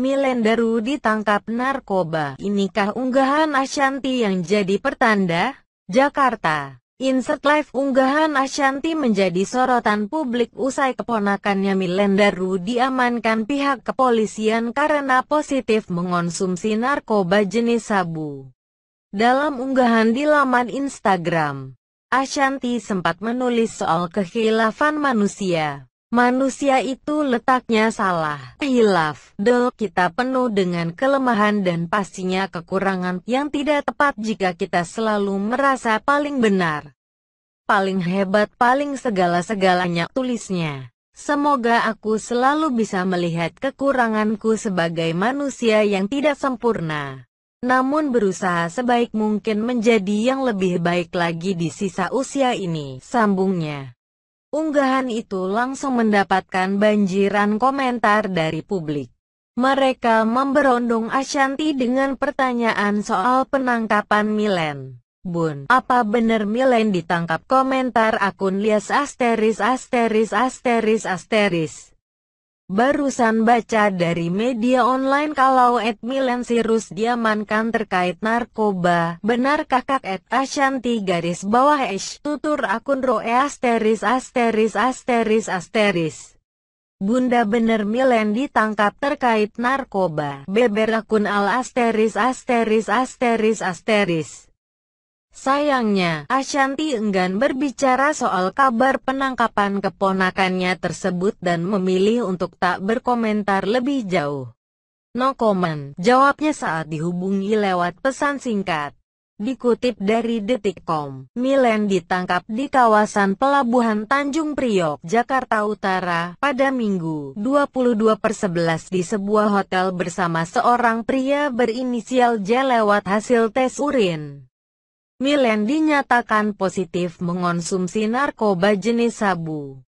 Milenderu ditangkap narkoba. Inikah unggahan Ashanti yang jadi pertanda? Jakarta. Insert live unggahan Ashanti menjadi sorotan publik usai keponakannya Milenderu diamankan pihak kepolisian karena positif mengonsumsi narkoba jenis sabu. Dalam unggahan di laman Instagram, Ashanti sempat menulis soal kehilafan manusia. Manusia itu letaknya salah, hilaf, del, kita penuh dengan kelemahan dan pastinya kekurangan yang tidak tepat jika kita selalu merasa paling benar. Paling hebat, paling segala-segalanya, tulisnya. Semoga aku selalu bisa melihat kekuranganku sebagai manusia yang tidak sempurna. Namun berusaha sebaik mungkin menjadi yang lebih baik lagi di sisa usia ini, sambungnya. Unggahan itu langsung mendapatkan banjiran komentar dari publik. Mereka memberondong Ashanti dengan pertanyaan soal penangkapan Milen. Bun, apa benar Milen ditangkap? Komentar akun Lias asteris asteris asteris asteris. Barusan baca dari media online kalau Ed Milan Sirus diamankan terkait narkoba. benarkah kak Ed Ashanti garis bawah es tutur akun roe asteris asteris asteris asteris. Bunda bener Milen ditangkap terkait narkoba. Beber akun al asteris asteris asteris asteris. Sayangnya, Ashanti enggan berbicara soal kabar penangkapan keponakannya tersebut dan memilih untuk tak berkomentar lebih jauh. No comment, jawabnya saat dihubungi lewat pesan singkat. Dikutip dari Detikcom, Milen ditangkap di kawasan Pelabuhan Tanjung Priok, Jakarta Utara, pada Minggu 22 per 11 di sebuah hotel bersama seorang pria berinisial J lewat hasil tes urin. Milen dinyatakan positif mengonsumsi narkoba jenis sabu.